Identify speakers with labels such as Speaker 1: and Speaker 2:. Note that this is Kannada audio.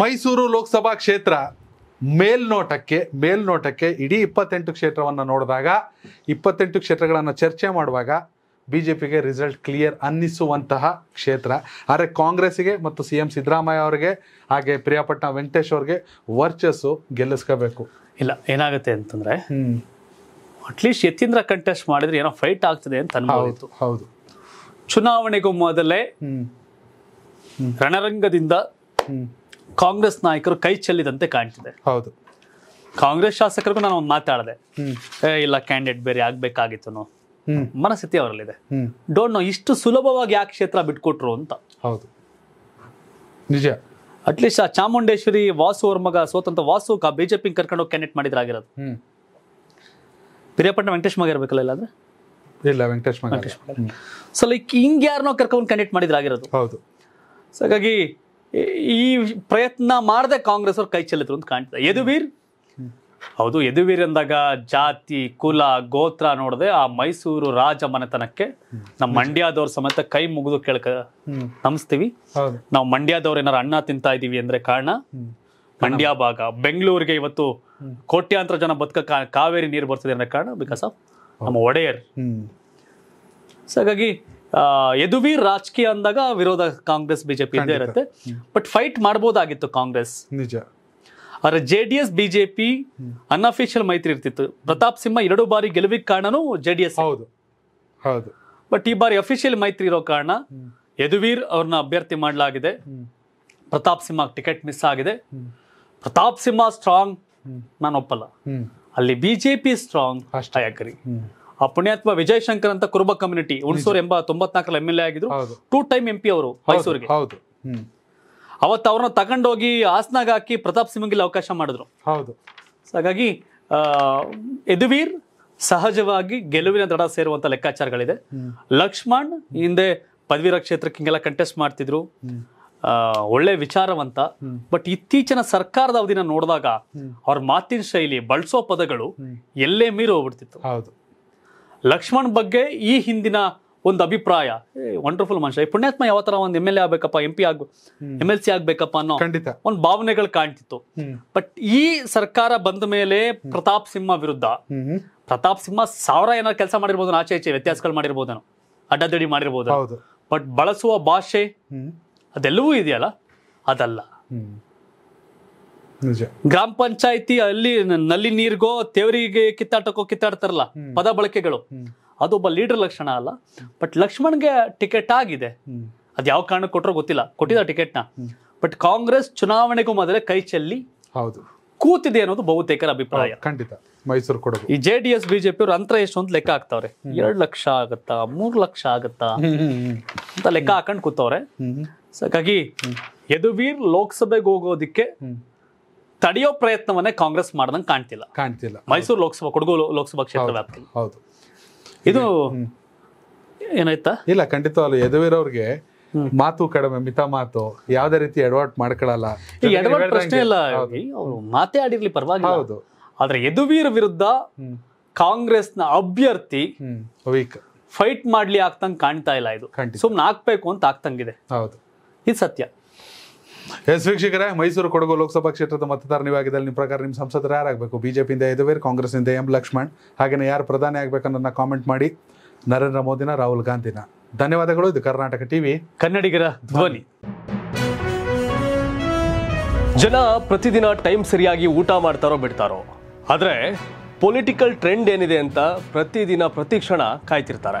Speaker 1: ಮೈಸೂರು ಲೋಕಸಭಾ ಕ್ಷೇತ್ರ ಮೇಲ್ನೋಟಕ್ಕೆ ಮೇಲ್ನೋಟಕ್ಕೆ ಇಡೀ ಇಪ್ಪತ್ತೆಂಟು ಕ್ಷೇತ್ರವನ್ನು ನೋಡಿದಾಗ ಇಪ್ಪತ್ತೆಂಟು ಕ್ಷೇತ್ರಗಳನ್ನು ಚರ್ಚೆ ಮಾಡುವಾಗ ಬಿ ಜೆ ಪಿಗೆ ರಿಸಲ್ಟ್ ಕ್ಲಿಯರ್ ಅನ್ನಿಸುವಂತಹ ಕ್ಷೇತ್ರ ಆದರೆ ಕಾಂಗ್ರೆಸ್ಗೆ ಮತ್ತು ಸಿ ಎಂ ಸಿದ್ದರಾಮಯ್ಯ ಅವರಿಗೆ ಹಾಗೆ ಪ್ರಿಯಾಪಟ್ಟಣ ವೆಂಕಟೇಶ್ ಅವ್ರಿಗೆ ವರ್ಚಸ್ಸು ಗೆಲ್ಲಿಸ್ಕೋಬೇಕು ಇಲ್ಲ ಏನಾಗುತ್ತೆ ಅಂತಂದರೆ ಅಟ್ಲೀಸ್ಟ್ ಯತೀಂದ್ರ ಕಂಟೆಸ್ಟ್ ಮಾಡಿದ್ರೆ ಏನೋ ಫೈಟ್ ಆಗ್ತದೆ ಅಂತ ಅನ್ಬೋದು
Speaker 2: ಹೌದು ಚುನಾವಣೆಗೂ ಮೊದಲೇ ರಣರಂಗದಿಂದ ಕಾಂಗ್ರೆಸ್ ನಾಯಕರು ಕೈ ಚೆಲ್ಲಿದಂತೆ ಕಾಣ್ತಿದೆ ಹೌದು ಕಾಂಗ್ರೆಸ್ ಶಾಸಕರಿಗೂ ನಾನು ಒಂದು ಮಾತಾಡಿದೆ ಇಲ್ಲ ಕ್ಯಾಂಡಿಡೇಟ್ ಬೇರೆ ಆಗ್ಬೇಕಾಗಿತ್ತು ಮನಸ್ಥಿತಿ ಅವರಲ್ಲಿದೆ ಡೋಂಟ್ ನೋ ಇಷ್ಟು ಸುಲಭವಾಗಿ ಯಾಕೆ ಕ್ಷೇತ್ರ ಬಿಟ್ಕೊಟ್ರು ಅಂತ
Speaker 1: ಹೌದು ನಿಜ
Speaker 2: ಅಟ್ಲೀಸ್ಟ್ ಆ ಚಾಮುಂಡೇಶ್ವರಿ ವಾಸು ಅವ್ರ ಮಗ ಸ್ವತಂತ್ರ ವಾಸು ಬಿಜೆಪಿ ಕರ್ಕೊಂಡು ಹೋಗಿ ಕ್ಯಾಂಡಿಡೇಟ್ ಮಾಡಿದ್ರಾಗಿರೋದು ಪಿರಿಯಪಟ್ಟಣ ವೆಂಕಟೇಶ್ ಮಗ ಇರ್ಬೇಕಲ್ಲ ಅಂದ್ರೆ ಇಲ್ಲ ವೆಂಕಟೇಶ್ ಸೊ ಲೈಕ್ ಹಿಂಗ್ ಯಾರನ್ನೋ ಕರ್ಕೊಂಡು ಕ್ಯಾಂಡಿಡೇಟ್ ಮಾಡಿದ್ರಾಗಿರೋದು ಹೌದು ಸೊ ಹಾಗಾಗಿ ಈ ಪ್ರಯತ್ನ ಮಾಡದೆ ಕಾಂಗ್ರೆಸ್ ಅವ್ರು ಕೈ ಚೆಲ್ಲಿದ್ರು ಅಂತ ಕಾಣ್ತದೆ ಯದುವೀರ್ ಹೌದು ಯದುವೀರ್ ಅಂದಾಗ ಜಾತಿ ಕುಲ ಗೋತ್ರ ನೋಡದೆ ಆ ಮೈಸೂರು ರಾಜ ಮನೆತನಕ್ಕೆ ನಮ್ಮ ಮಂಡ್ಯದವ್ರ ಸಮೇತ ಕೈ ಮುಗಿದು ಕೇಳಕ ನಮಸ್ತೀವಿ ನಾವು ಮಂಡ್ಯದವ್ರು ಏನಾರು ಅಣ್ಣ ತಿಂತಾ ಇದೀವಿ ಅಂದ್ರೆ ಕಾರಣ ಮಂಡ್ಯ ಭಾಗ ಬೆಂಗಳೂರಿಗೆ ಇವತ್ತು ಕೋಟ್ಯಾಂತರ ಜನ ಬದುಕ ಕಾವೇರಿ ನೀರು ಬರ್ತದೆ ಅಂದ್ರೆ ಕಾರಣ ಬಿಕಾಸ್ ಆಫ್ ನಮ್ಮ ಒಡೆಯರ್ ಸೊ ಹಾಗಾಗಿ ಯದುವೀರ್ ರಾಜಕೀಯ ಅಂದಾಗ ವಿರೋಧ ಕಾಂಗ್ರೆಸ್ ಬಿಜೆಪಿ ಇದ್ದೇ ಇರುತ್ತೆ ಬಟ್ ಫೈಟ್ ಮಾಡಬಹುದಾಗಿತ್ತು ಕಾಂಗ್ರೆಸ್ ನಿಜ ಆದ್ರೆ J D S BJP unofficial ಮೈತ್ರಿ ಇರ್ತಿತ್ತು ಪ್ರತಾಪ್ ಸಿಂಹ ಎರಡು ಬಾರಿ ಗೆಲುವಿಗೆ ಕಾರಣನೂ ಜೆ ಡಿ ಎಸ್ ಹೌದು ಹೌದು ಬಟ್ ಈ ಬಾರಿ ಅಫಿಷಿಯಲ್ ಮೈತ್ರಿ ಇರೋ ಕಾರಣ ಯದುವೀರ್ ಅವ್ರನ್ನ ಅಭ್ಯರ್ಥಿ ಮಾಡಲಾಗಿದೆ ಪ್ರತಾಪ್ ಸಿಂಹ ಟಿಕೆಟ್ ಮಿಸ್ ಆಗಿದೆ ಪ್ರತಾಪ್ ಸಿಂಹ ಸ್ಟ್ರಾಂಗ್ ನಾನು ಒಪ್ಪಲ್ಲ ಅಲ್ಲಿ ಬಿಜೆಪಿ ಸ್ಟ್ರಾಂಗ್ ಅಷ್ಟಾಯಕರಿ ಆ ಪುಣ್ಯಾತ್ಮ ವಿಜಯ್ ಶಂಕರ್ ಅಂತ ಕುರುಬ ಕಮ್ಯುನಿಟಿ ಹುಣಸೂರು ಎಂಬ ತೊಂಬತ್ನಾಲ್ಕರಲ್ಲಿ ಎಂ ಎಲ್ ಎ ಆಗಿದ್ರು ಟೂ ಟೈಮ್ ಎಂ ಪಿ ಅವರು ಮೈಸೂರಿಗೆ ಹೌದು ಅವತ್ತು ಅವ್ರನ್ನ ತಗೊಂಡೋಗಿ ಹಾಸನಾಗ ಹಾಕಿ ಪ್ರತಾಪ್ ಸಿಂಹಗಿಲ್ ಅವಕಾಶ ಮಾಡಿದ್ರು ಹೌದು ಹಾಗಾಗಿ ಯದುವೀರ್ ಸಹಜವಾಗಿ ಗೆಲುವಿನ ದಡ ಸೇರುವಂತ ಲೆಕ್ಕಾಚಾರಗಳಿದೆ ಲಕ್ಷ್ಮಣ್ ಹಿಂದೆ ಪದವೀರ ಕ್ಷೇತ್ರಕ್ಕೆ ಹಿಂಗೆಲ್ಲ ಕಂಟೆಸ್ಟ್ ಮಾಡ್ತಿದ್ರು ಒಳ್ಳೆ ವಿಚಾರವಂತ ಬಟ್ ಇತ್ತೀಚಿನ ಸರ್ಕಾರದ ಅವಧಿನ ನೋಡಿದಾಗ ಅವ್ರ ಮಾತಿನ ಶೈಲಿ ಬಳಸೋ ಪದಗಳು ಎಲ್ಲೇ ಮೀರಿ ಹೋಗ್ಬಿಡ್ತಿತ್ತು ಹೌದು ಲಕ್ಷ್ಮಣ್ ಬಗ್ಗೆ ಈ ಹಿಂದಿನ ಒಂದು ಅಭಿಪ್ರಾಯ ವಂಡರ್ಫುಲ್ ಮನುಷ್ಯ ಈ ಪುಣ್ಯಾತ್ಮ ಯಾವ ತರ ಒಂದು ಎಮ್ ಎಲ್ ಎ ಆಗ್ಬೇಕಪ್ಪ ಎಂ ಪಿ ಆಗ ಎಮ್ ಎಲ್ ಸಿ ಆಗ್ಬೇಕಪ್ಪ ಅನ್ನೋ ಒಂದು ಭಾವನೆಗಳು ಕಾಣ್ತಿತ್ತು ಬಟ್ ಈ ಸರ್ಕಾರ ಬಂದ ಮೇಲೆ ಪ್ರತಾಪ್ ಸಿಂಹ ವಿರುದ್ಧ ಪ್ರತಾಪ್ ಸಿಂಹ ಸಾವಿರ ಏನಾದ್ರು ಕೆಲಸ ಮಾಡಿರ್ಬೋದು ಆಚೆ ಈಚೆ ವ್ಯತ್ಯಾಸಗಳು ಮಾಡಿರ್ಬೋದು ಅಡ್ಡದಡಿ ಮಾಡಿರ್ಬೋದು ಬಟ್ ಬಳಸುವ ಭಾಷೆ ಅದೆಲ್ಲವೂ ಇದೆಯಲ್ಲ ಅದಲ್ಲ ಗ್ರಾಮ ಪಂಚಾಯತಿ ಅಲ್ಲಿ ನಲ್ಲಿ ನೀರ್ಗೋ ತೇವರಿಗೆ ಕಿತ್ತಾಟಕ್ಕೋ ಕಿತ್ತಾಡ್ತಾರಲ್ಲ ಪದ ಬಳಕೆಗಳು ಅದೊಬ್ಬ ಲೀಡರ್ ಲಕ್ಷಣ ಅಲ್ಲ ಬಟ್ ಲಕ್ಷ್ಮಣ್ಗೆ ಟಿಕೆಟ್ ಆಗಿದೆ ಅದ್ ಯಾವ ಕಾರಣ ಕೊಟ್ಟರು ಗೊತ್ತಿಲ್ಲ ಟಿಕೆಟ್ ಟಿಕೆಟ್ನ ಬಟ್ ಕಾಂಗ್ರೆಸ್ ಚುನಾವಣೆಗೂ ಮೊದಲೇ ಕೈ ಚೆಲ್ಲಿ ಹೌದು ಕೂತಿದೆ ಅನ್ನೋದು ಬಹುತೇಕರ ಅಭಿಪ್ರಾಯ
Speaker 1: ಖಂಡಿತ ಮೈಸೂರು ಕೊಡಗು ಈ
Speaker 2: ಜೆ ಡಿ ಎಸ್ ಬಿಜೆಪಿ ಅವ್ರ ಅಂತರ ಎಷ್ಟು ಅಂತ ಲೆಕ್ಕ ಹಾಕ್ತಾವ್ರೆ ಎರಡ್ ಲಕ್ಷ ಆಗತ್ತಾ ಮೂರ್ ಲಕ್ಷ ಆಗತ್ತಾ ಅಂತ ಲೆಕ್ಕ ಹಾಕೊಂಡ್ ಕೂತವ್ರೆ ಹಾಗಾಗಿ ಯದುವೀರ್ ಲೋಕಸಭೆಗೆ ಹೋಗೋದಿಕ್ಕೆ ತಡೆಯೋ ಪ್ರಯತ್ನವನ್ನೇ ಕಾಂಗ್ರೆಸ್ ಮಾಡದಂಗೆ ಕಾಣ್ತಿಲ್ಲ ಕಾಣ್ತಿಲ್ಲ ಮೈಸೂರು ಲೋಕಸಭಾ ಕೊಡಗು ಲೋಕಸಭಾ ಕ್ಷೇತ್ರ ವ್ಯಾಪ್ತಿ
Speaker 1: ಹೌದು ಇದು ಏನಾಯ್ತಾ ಇಲ್ಲ ಖಂಡಿತ ಅಲ್ಲ ಯದುವೀರವ್ರಿಗೆ ಮಾತು ಕಡಿಮೆ ಮಿತ ಮಾತು ಯಾವ್ದೇ ರೀತಿ ಎಡವಾಟ್ ಮಾಡ್ಕೊಳ್ಳಲ್ಲ ಈ ಎಡವಾಟ್ ಪ್ರಶ್ನೆ ಇಲ್ಲ
Speaker 2: ಮಾತೇ ಆಡಿರ್ಲಿ ಪರವಾಗಿಲ್ಲ ಹೌದು ಆದ್ರೆ ಯದುವೀರ್ ವಿರುದ್ಧ ಕಾಂಗ್ರೆಸ್ ನ ಅಭ್ಯರ್ಥಿ ವೀಕ್ ಫೈಟ್ ಮಾಡ್ಲಿ ಆಗ್ತಂಗ್ ಕಾಣ್ತಾ ಇಲ್ಲ ಇದು ಸುಮ್ನೆ ಹಾಕ್ಬೇಕು ಅಂತ ಆಗ್ತಂಗಿದೆ ಹೌದು ಇದು ಸತ್ಯ
Speaker 1: ಎಸ್ ವೀಕ್ಷಕರೇ ಮೈಸೂರು ಕೊಡಗು ಲೋಕಸಭಾ ಕ್ಷೇತ್ರದ ಮತದಾರ ನೀವಾಗಿದ್ದಲ್ಲಿ ನಿಮ್ಮ ಪ್ರಕಾರ ನಿಮ್ಮ ಸಂಸದರು ಯಾರಾಗಬೇಕು ಬಿಜೆಪಿಯಿಂದ ಯದುವೀರ್ ಕಾಂಗ್ರೆಸ್ನಿಂದ ಎಂ ಲಕ್ಷ್ಮಣ್ ಹಾಗೆಯೇ ಯಾರು ಪ್ರಧಾನಿ ಆಗಬೇಕನ್ನೋದನ್ನ ಕಾಮೆಂಟ್ ಮಾಡಿ ನರೇಂದ್ರ ಮೋದಿನ ರಾಹುಲ್ ಗಾಂಧಿನ ಧನ್ಯವಾದಗಳು ಇದು ಕರ್ನಾಟಕ ಟಿವಿ
Speaker 2: ಕನ್ನಡಿಗರ ಧ್ವನಿ ಜನ ಪ್ರತಿದಿನ ಟೈಮ್ ಸರಿಯಾಗಿ ಊಟ ಮಾಡ್ತಾರೋ ಬಿಡ್ತಾರೋ ಆದರೆ ಪೊಲಿಟಿಕಲ್ ಟ್ರೆಂಡ್ ಏನಿದೆ ಅಂತ ಪ್ರತಿದಿನ ಪ್ರತಿ ಕ್ಷಣ ಕಾಯ್ತಿರ್ತಾರೆ